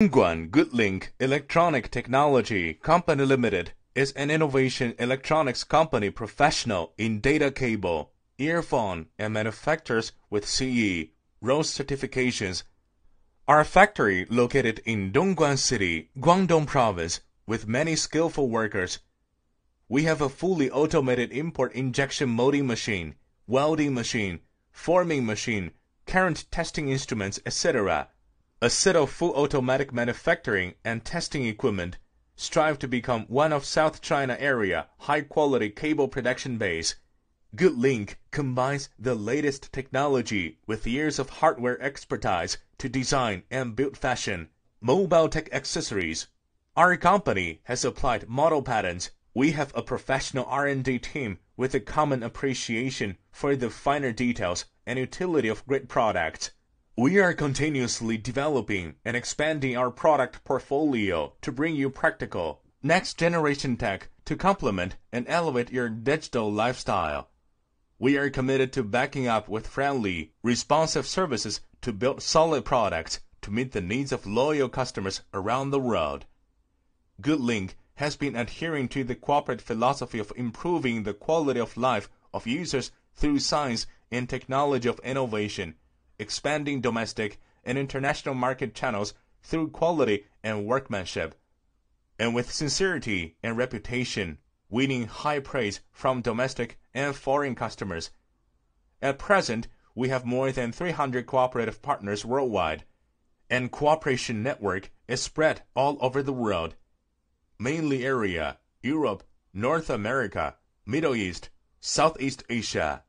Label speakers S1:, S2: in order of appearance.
S1: Mingwan Goodlink Electronic Technology Company Limited is an innovation electronics company professional in data cable, earphone, and manufactures with CE Rose certifications. Our factory located in Dongguan City, Guangdong Province, with many skillful workers. We have a fully automated import injection molding machine, welding machine, forming machine, current testing instruments, etc. A set of Full Automatic Manufacturing and Testing Equipment strive to become one of South China area high-quality cable production base. Goodlink combines the latest technology with years of hardware expertise to design and build fashion, mobile tech accessories. Our company has applied model patents. We have a professional R&D team with a common appreciation for the finer details and utility of great products. We are continuously developing and expanding our product portfolio to bring you practical, next-generation tech to complement and elevate your digital lifestyle. We are committed to backing up with friendly, responsive services to build solid products to meet the needs of loyal customers around the world. Goodlink has been adhering to the corporate philosophy of improving the quality of life of users through science and technology of innovation expanding domestic and international market channels through quality and workmanship, and with sincerity and reputation, winning high praise from domestic and foreign customers. At present, we have more than 300 cooperative partners worldwide, and cooperation network is spread all over the world, mainly area, Europe, North America, Middle East, Southeast Asia,